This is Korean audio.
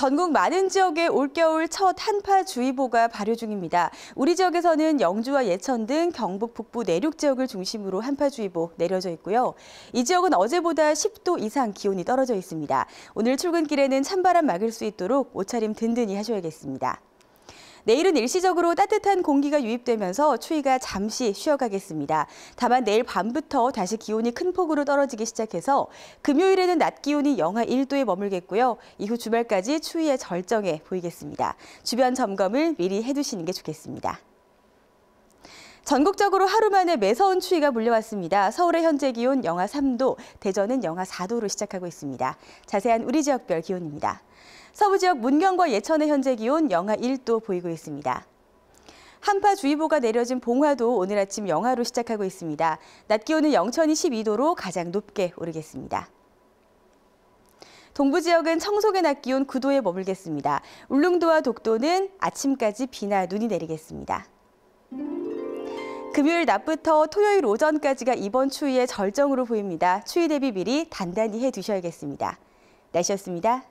전국 많은 지역에 올겨울 첫 한파주의보가 발효 중입니다. 우리 지역에서는 영주와 예천 등 경북 북부 내륙 지역을 중심으로 한파주의보 내려져 있고요. 이 지역은 어제보다 10도 이상 기온이 떨어져 있습니다. 오늘 출근길에는 찬바람 막을 수 있도록 옷차림 든든히 하셔야겠습니다. 내일은 일시적으로 따뜻한 공기가 유입되면서 추위가 잠시 쉬어가겠습니다. 다만 내일 밤부터 다시 기온이 큰 폭으로 떨어지기 시작해서 금요일에는 낮 기온이 영하 1도에 머물겠고요. 이후 주말까지 추위에절정해 보이겠습니다. 주변 점검을 미리 해두시는 게 좋겠습니다. 전국적으로 하루 만에 매서운 추위가 몰려왔습니다 서울의 현재 기온 영하 3도, 대전은 영하 4도로 시작하고 있습니다. 자세한 우리 지역별 기온입니다. 서부 지역 문경과 예천의 현재 기온 영하 1도 보이고 있습니다. 한파주의보가 내려진 봉화도 오늘 아침 영하로 시작하고 있습니다. 낮 기온은 영천이 12도로 가장 높게 오르겠습니다. 동부 지역은 청소계낮 기온 9도에 머물겠습니다. 울릉도와 독도는 아침까지 비나 눈이 내리겠습니다. 금요일 낮부터 토요일 오전까지가 이번 추위의 절정으로 보입니다. 추위 대비 미리 단단히 해두셔야겠습니다. 날씨였습니다.